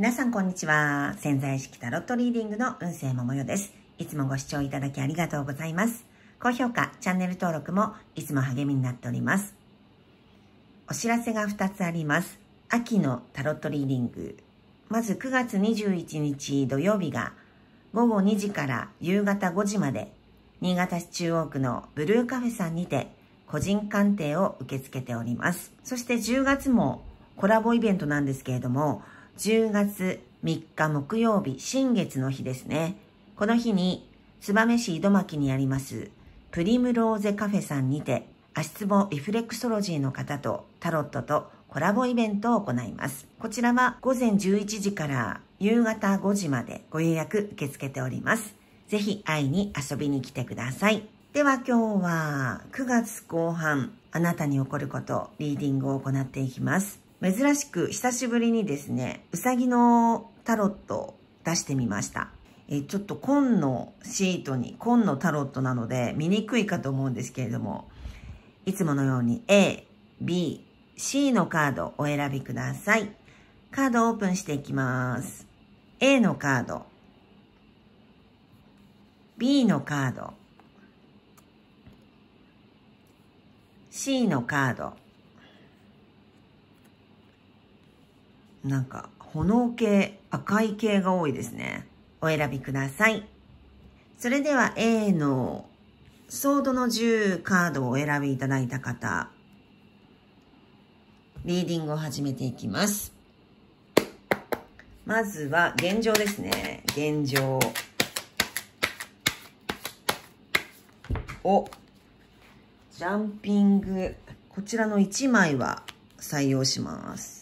皆さんこんにちは。潜在意識タロットリーディングの運勢桃代です。いつもご視聴いただきありがとうございます。高評価、チャンネル登録もいつも励みになっております。お知らせが2つあります。秋のタロットリーディング。まず9月21日土曜日が午後2時から夕方5時まで新潟市中央区のブルーカフェさんにて個人鑑定を受け付けております。そして10月もコラボイベントなんですけれども、10月3日木曜日、新月の日ですね。この日に、燕市井戸巻にあります、プリムローゼカフェさんにて、足つぼリフレクソロジーの方とタロットとコラボイベントを行います。こちらは午前11時から夕方5時までご予約受け付けております。ぜひ会いに遊びに来てください。では今日は9月後半、あなたに起こること、リーディングを行っていきます。珍しく久しぶりにですね、うさぎのタロットを出してみました。えちょっと紺のシートに、紺のタロットなので見にくいかと思うんですけれども、いつものように A、B、C のカードお選びください。カードをオープンしていきます。A のカード、B のカード、C のカード、なんか炎系、赤い系が多いですね。お選びください。それでは A のソードの10カードをお選びいただいた方、リーディングを始めていきます。まずは現状ですね。現状。お、ジャンピング。こちらの1枚は採用します。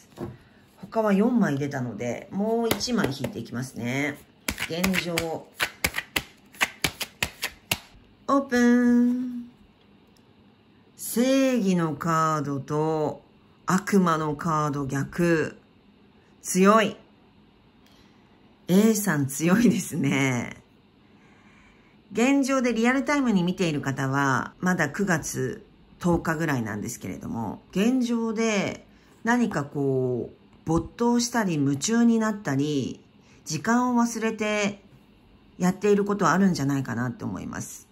他は4枚出たので、もう1枚引いていきますね。現状。オープン正義のカードと悪魔のカード逆。強い。A さん強いですね。現状でリアルタイムに見ている方は、まだ9月10日ぐらいなんですけれども、現状で何かこう、没頭したり夢中になったり、時間を忘れてやっていることはあるんじゃないかなって思います。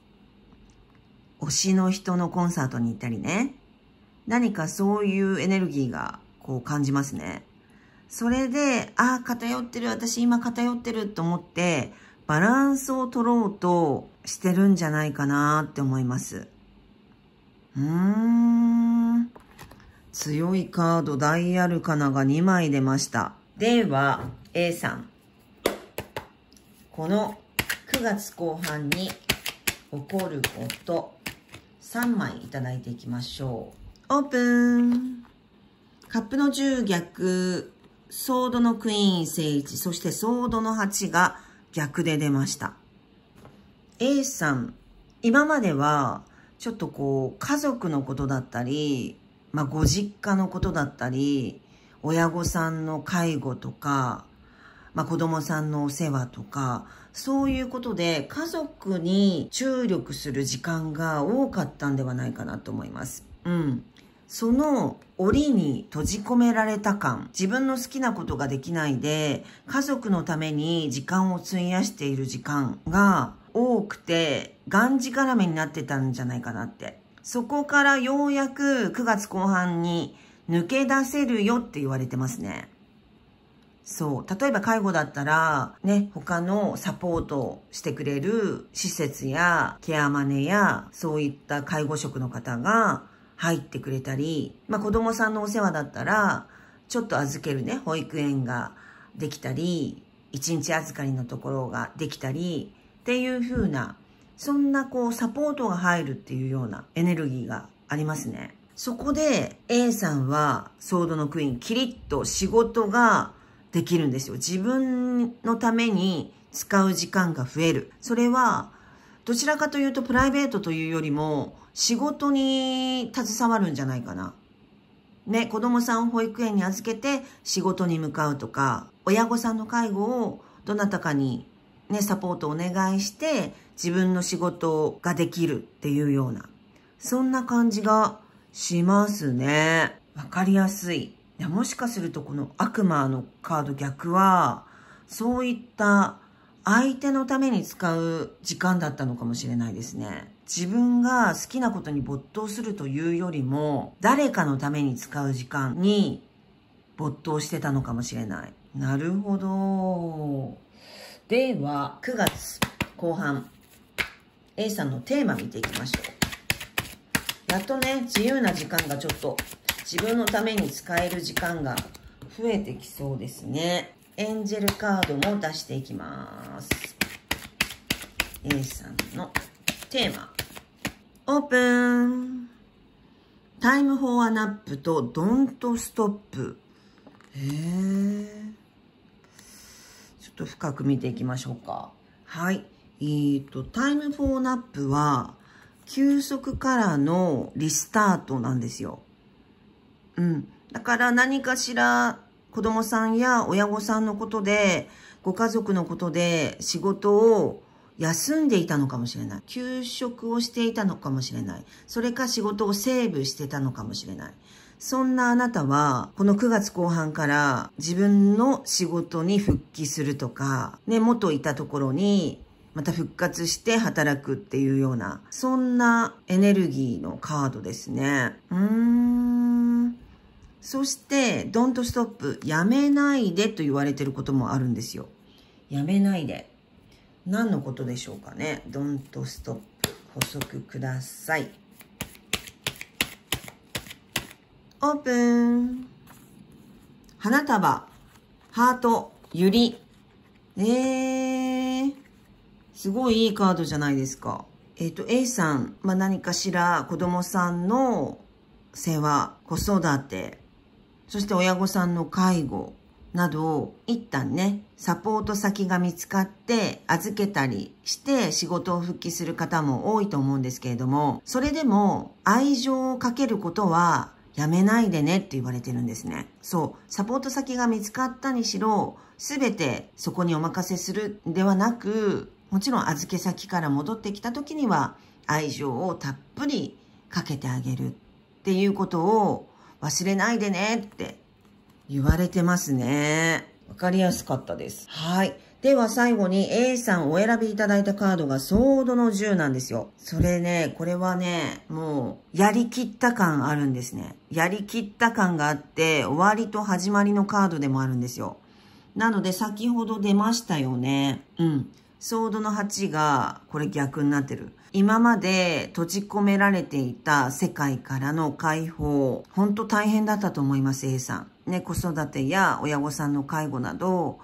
推しの人のコンサートに行ったりね。何かそういうエネルギーがこう感じますね。それで、ああ、偏ってる、私今偏ってると思って、バランスを取ろうとしてるんじゃないかなって思います。うーん。強いカード、ダイアルカナが2枚出ました。では、A さん。この9月後半に起こること3枚いただいていきましょう。オープンカップの10逆、ソードのクイーン正一、そしてソードの8が逆で出ました。A さん、今まではちょっとこう家族のことだったり、まあ、ご実家のことだったり、親御さんの介護とか、まあ、子供さんのお世話とか、そういうことで家族に注力する時間が多かったんではないかなと思います。うん。その檻に閉じ込められた感、自分の好きなことができないで、家族のために時間を費やしている時間が多くて、がんじがらめになってたんじゃないかなってそこからようやく9月後半に抜け出せるよって言われてますね。そう。例えば介護だったら、ね、他のサポートしてくれる施設やケアマネや、そういった介護職の方が入ってくれたり、まあ子供さんのお世話だったら、ちょっと預けるね、保育園ができたり、一日預かりのところができたり、っていうふうなそんなこうサポートが入るっていうようなエネルギーがありますね。そこで A さんはソードのクイーン、キリッと仕事ができるんですよ。自分のために使う時間が増える。それはどちらかというとプライベートというよりも仕事に携わるんじゃないかな。ね、子供さんを保育園に預けて仕事に向かうとか、親御さんの介護をどなたかにね、サポートお願いして自分の仕事ができるっていうような、そんな感じがしますね。わかりやすい。もしかするとこの悪魔のカード逆は、そういった相手のために使う時間だったのかもしれないですね。自分が好きなことに没頭するというよりも、誰かのために使う時間に没頭してたのかもしれない。なるほど。では、9月後半、A さんのテーマ見ていきましょう。やっとね、自由な時間がちょっと、自分のために使える時間が増えてきそうですね。エンジェルカードも出していきます。A さんのテーマ。オープンタイムフォーアナップとドントストップ。へえ。と深く見ていきましょうか。はい。えーと、タイムフォーナップは、休息からのリスタートなんですよ。うん。だから何かしら子供さんや親御さんのことで、ご家族のことで仕事を休んでいたのかもしれない。休職をしていたのかもしれない。それか仕事をセーブしてたのかもしれない。そんなあなたは、この9月後半から自分の仕事に復帰するとか、ね、元いたところにまた復活して働くっていうような、そんなエネルギーのカードですね。うーん。そして、don't stop やめないでと言われてることもあるんですよ。やめないで。何のことでしょうかね。don't stop 補足ください。オープン。花束、ハート、ゆり。えー、すごいいいカードじゃないですか。えっ、ー、と、A さん、まあ、何かしら子供さんの世話、子育て、そして親御さんの介護など、一旦ね、サポート先が見つかって預けたりして仕事を復帰する方も多いと思うんですけれども、それでも愛情をかけることはやめないでねって言われてるんですね。そう。サポート先が見つかったにしろ、すべてそこにお任せするではなく、もちろん預け先から戻ってきた時には愛情をたっぷりかけてあげるっていうことを忘れないでねって言われてますね。わかりやすかったです。はい。では最後に A さんお選びいただいたカードがソードの10なんですよ。それね、これはね、もう、やりきった感あるんですね。やりきった感があって、終わりと始まりのカードでもあるんですよ。なので先ほど出ましたよね。うん。ソードの8が、これ逆になってる。今まで閉じ込められていた世界からの解放。ほんと大変だったと思います、A さん。ね、子育てや親御さんの介護など、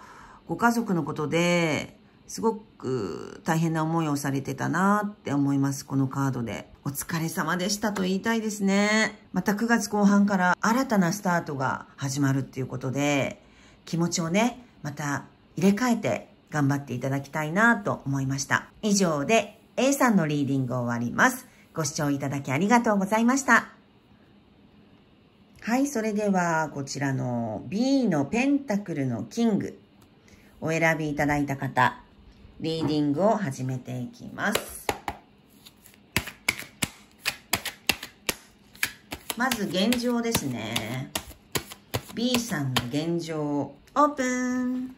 ご家族のことですごく大変な思いをされてたなって思います、このカードで。お疲れ様でしたと言いたいですね。また9月後半から新たなスタートが始まるっていうことで、気持ちをね、また入れ替えて頑張っていただきたいなと思いました。以上で A さんのリーディングを終わります。ご視聴いただきありがとうございました。はい、それではこちらの B のペンタクルのキング。お選びいただいた方、リーディングを始めていきます。まず現状ですね。B さんの現状、オープン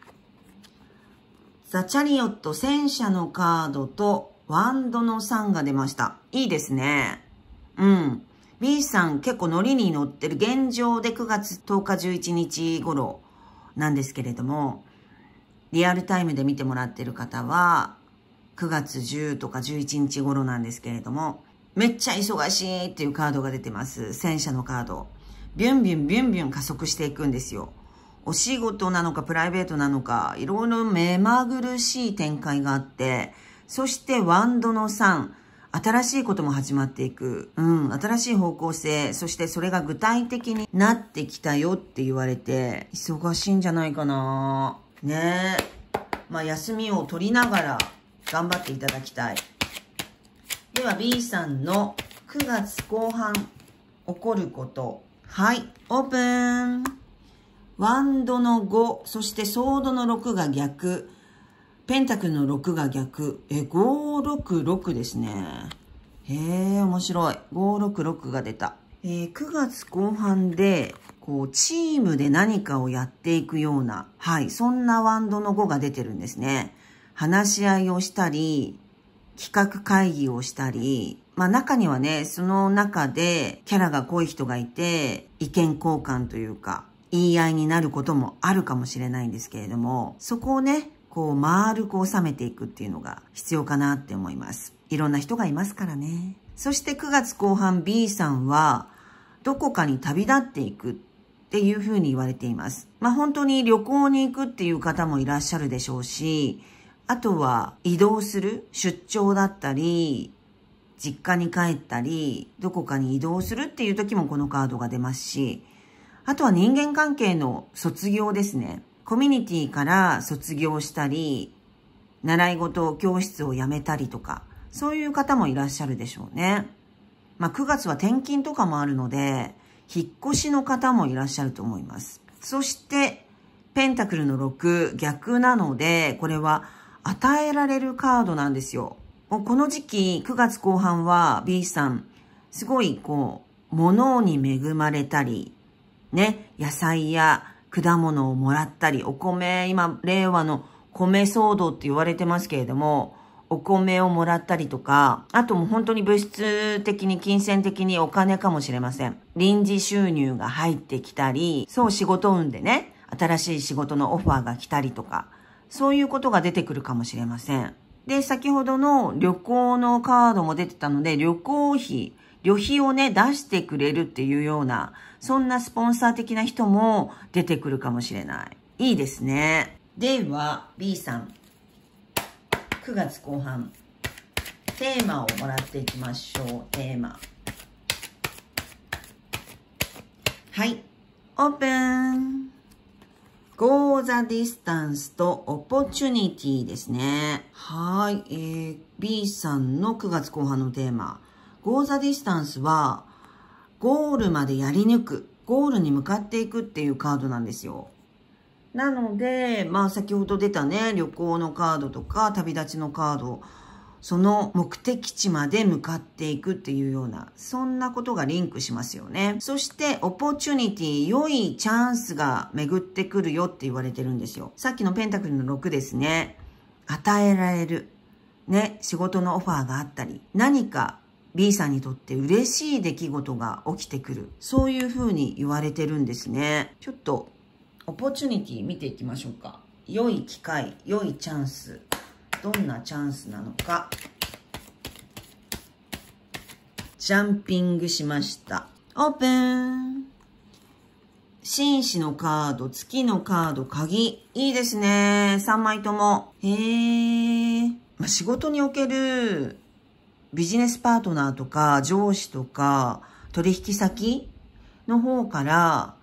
ザ・チャリオット戦車のカードとワンドの3が出ました。いいですね。うん。B さん結構ノリに乗ってる現状で9月10日11日頃なんですけれども、リアルタイムで見てもらってる方は、9月10とか11日頃なんですけれども、めっちゃ忙しいっていうカードが出てます。戦車のカード。ビュンビュンビュンビュン加速していくんですよ。お仕事なのかプライベートなのか、いろいろ目まぐるしい展開があって、そしてワンドの3、新しいことも始まっていく。うん、新しい方向性、そしてそれが具体的になってきたよって言われて、忙しいんじゃないかなねえ。まあ、休みを取りながら頑張っていただきたい。では、B さんの9月後半起こること。はい、オープン。ワンドの5、そしてソードの6が逆。ペンタクの6が逆。え、566ですね。へえ、面白い。566が出た。えー、9月後半で、こう、チームで何かをやっていくような、はい、そんなワンドの語が出てるんですね。話し合いをしたり、企画会議をしたり、まあ中にはね、その中でキャラが濃い人がいて、意見交換というか、言い合いになることもあるかもしれないんですけれども、そこをね、こう丸く収めていくっていうのが必要かなって思います。いろんな人がいますからね。そして9月後半 B さんは、どこかに旅立っていくっていうふうに言われています。まあ本当に旅行に行くっていう方もいらっしゃるでしょうし、あとは移動する、出張だったり、実家に帰ったり、どこかに移動するっていう時もこのカードが出ますし、あとは人間関係の卒業ですね。コミュニティから卒業したり、習い事、教室を辞めたりとか、そういう方もいらっしゃるでしょうね。まあ9月は転勤とかもあるので、引っ越しの方もいらっしゃると思います。そして、ペンタクルの6、逆なので、これは与えられるカードなんですよ。もうこの時期、9月後半は B さん、すごいこう、物に恵まれたり、ね、野菜や果物をもらったり、お米、今、令和の米騒動って言われてますけれども、お米をもらったりとか、あともう本当に物質的に金銭的にお金かもしれません。臨時収入が入ってきたり、そう仕事運でね、新しい仕事のオファーが来たりとか、そういうことが出てくるかもしれません。で、先ほどの旅行のカードも出てたので、旅行費、旅費をね、出してくれるっていうような、そんなスポンサー的な人も出てくるかもしれない。いいですね。では、B さん。9月後半テーマをもらっていきましょうテーマはいオープン Go the distance と opportunity ですね。はい。えー、B さんの9月後半のテーマ。Go the distance は、ゴールまでやり抜く、ゴールに向かっていくっていうカードなんですよ。なので、まあ先ほど出たね、旅行のカードとか旅立ちのカード、その目的地まで向かっていくっていうような、そんなことがリンクしますよね。そして、オポチュニティ、良いチャンスが巡ってくるよって言われてるんですよ。さっきのペンタクルの6ですね。与えられる。ね、仕事のオファーがあったり、何か B さんにとって嬉しい出来事が起きてくる。そういう風に言われてるんですね。ちょっとオポチュニティ見ていきましょうか。良い機会、良いチャンス。どんなチャンスなのか。ジャンピングしました。オープン紳士のカード、月のカード、鍵。いいですね。3枚とも。へえ。まあ、仕事におけるビジネスパートナーとか上司とか取引先の方から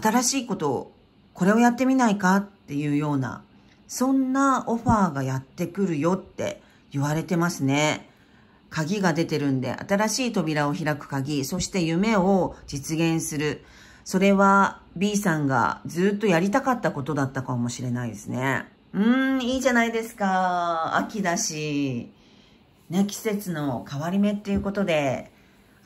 新しいことを、これをやってみないかっていうような、そんなオファーがやってくるよって言われてますね。鍵が出てるんで、新しい扉を開く鍵、そして夢を実現する。それは B さんがずっとやりたかったことだったかもしれないですね。うーん、いいじゃないですか。秋だし。ね、季節の変わり目っていうことで、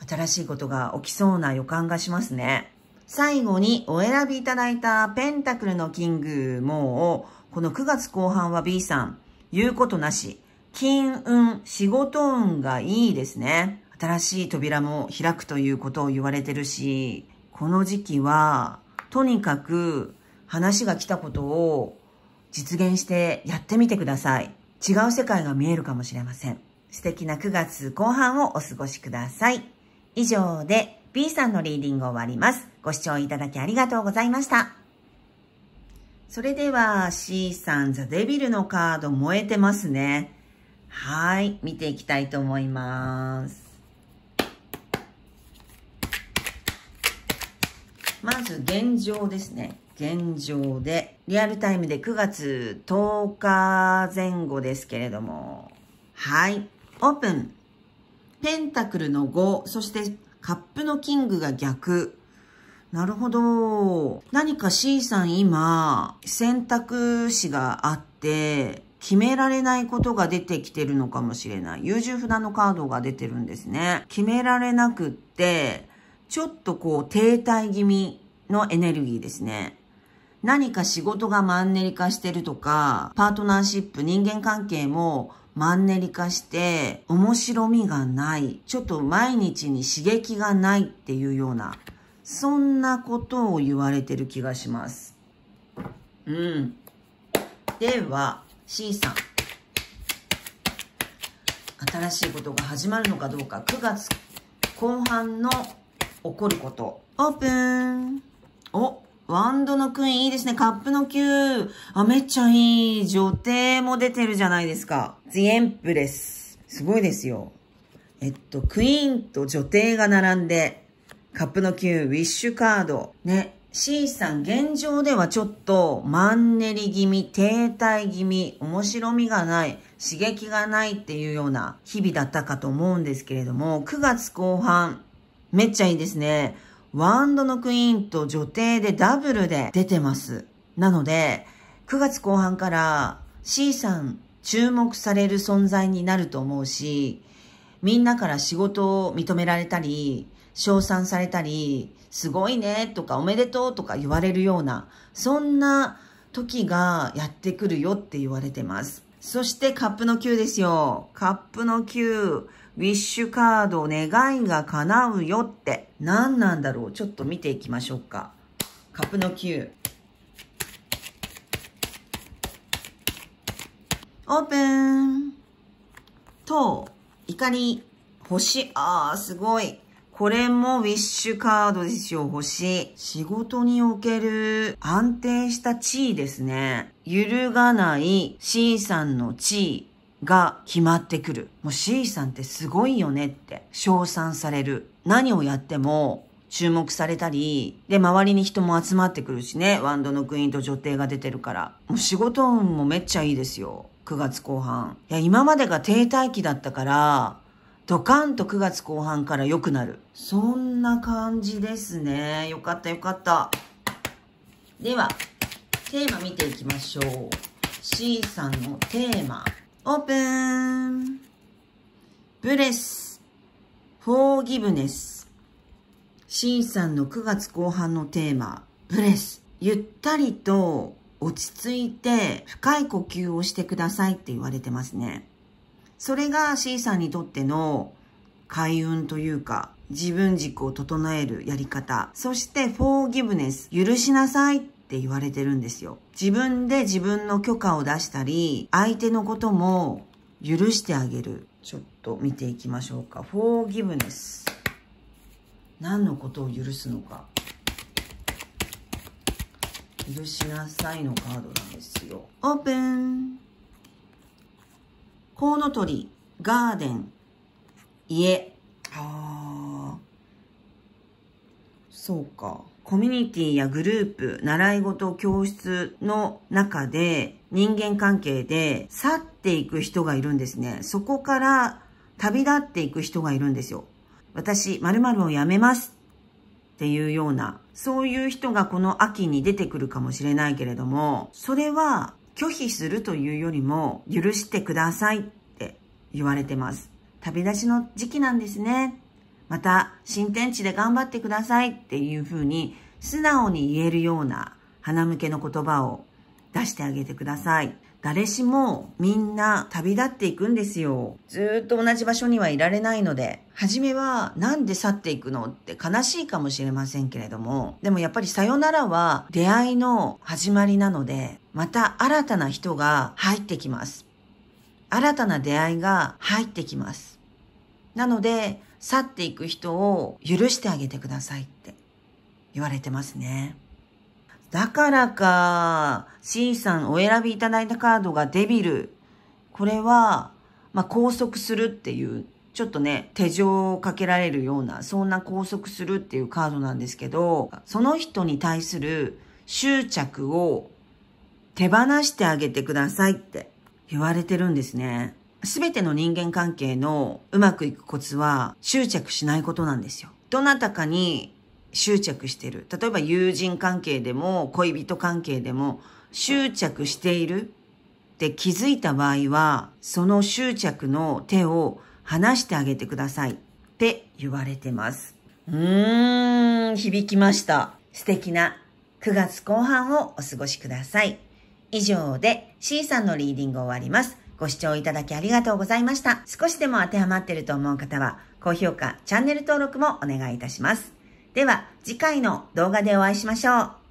新しいことが起きそうな予感がしますね。最後にお選びいただいたペンタクルのキング、もう、この9月後半は B さん、言うことなし、金運、仕事運がいいですね。新しい扉も開くということを言われてるし、この時期は、とにかく話が来たことを実現してやってみてください。違う世界が見えるかもしれません。素敵な9月後半をお過ごしください。以上で B さんのリーディングを終わります。ご視聴いただきありがとうございました。それでは C さん、ザ・デビルのカード燃えてますね。はい、見ていきたいと思います。まず現状ですね。現状で、リアルタイムで9月10日前後ですけれども、はい、オープン。ペンタクルの5、そしてカップのキングが逆。なるほど。何か C さん今、選択肢があって、決められないことが出てきてるのかもしれない。優柔不断のカードが出てるんですね。決められなくって、ちょっとこう停滞気味のエネルギーですね。何か仕事がマンネリ化してるとか、パートナーシップ、人間関係もマンネリ化して面白みがない、ちょっと毎日に刺激がないっていうような、そんなことを言われてる気がします。うん。では、C さん。新しいことが始まるのかどうか、9月後半の起こること。オープンおワンドのクイーンいいですね。カップの9。あ、めっちゃいい。女帝も出てるじゃないですか。ジエンプ m p すごいですよ。えっと、クイーンと女帝が並んで、カップの9、ウィッシュカード。ね。C さん、現状ではちょっとマンネリ気味、停滞気味、面白みがない、刺激がないっていうような日々だったかと思うんですけれども、9月後半、めっちゃいいですね。ワンドのクイーンと女帝でダブルで出てます。なので、9月後半から C さん注目される存在になると思うし、みんなから仕事を認められたり、称賛されたり、すごいねとかおめでとうとか言われるような、そんな時がやってくるよって言われてます。そしてカップの9ですよ。カップの9。ウィッシュカード願いが叶うよって何なんだろうちょっと見ていきましょうか。カップの9。オープン。と、怒り、星、ああ、すごい。これもウィッシュカードですよ、星。仕事における安定した地位ですね。揺るがない C さんの地位。が決まってくる。もう C さんってすごいよねって称賛される。何をやっても注目されたり、で、周りに人も集まってくるしね、ワンドのクイーンと女帝が出てるから。もう仕事運もめっちゃいいですよ。9月後半。いや、今までが停滞期だったから、ドカンと9月後半から良くなる。そんな感じですね。よかったよかった。では、テーマ見ていきましょう。C さんのテーマ。オープン。ブレス。フォーギブネス。シンさんの9月後半のテーマ、ブレス。ゆったりと落ち着いて深い呼吸をしてくださいって言われてますね。それが C さんにとっての開運というか、自分軸を整えるやり方。そして、フォーギブネス。許しなさいっって言われてるんですよ。自分で自分の許可を出したり、相手のことも許してあげる。ちょっと見ていきましょうか。フォーギブネス。何のことを許すのか。許しなさいのカードなんですよ。オープンコウノトリ、ガーデン、家。ああ。そうか。コミュニティやグループ、習い事、教室の中で人間関係で去っていく人がいるんですね。そこから旅立っていく人がいるんですよ。私、〇〇をやめますっていうような、そういう人がこの秋に出てくるかもしれないけれども、それは拒否するというよりも許してくださいって言われてます。旅立ちの時期なんですねまた新天地で頑張ってくださいっていうふうに素直に言えるような花向けの言葉を出してあげてください。誰しもみんな旅立っていくんですよ。ずっと同じ場所にはいられないので、初めはなんで去っていくのって悲しいかもしれませんけれども、でもやっぱりさよならは出会いの始まりなので、また新たな人が入ってきます。新たな出会いが入ってきます。なので、去っていく人を許してあげてくださいって言われてますね。だからか、C さんお選びいただいたカードがデビル。これは、まあ、拘束するっていう、ちょっとね、手錠をかけられるような、そんな拘束するっていうカードなんですけど、その人に対する執着を手放してあげてくださいって言われてるんですね。すべての人間関係のうまくいくコツは執着しないことなんですよ。どなたかに執着してる。例えば友人関係でも恋人関係でも執着しているって気づいた場合は、その執着の手を離してあげてくださいって言われてます。うーん、響きました。素敵な9月後半をお過ごしください。以上で C さんのリーディングを終わります。ご視聴いただきありがとうございました。少しでも当てはまってると思う方は、高評価、チャンネル登録もお願いいたします。では、次回の動画でお会いしましょう。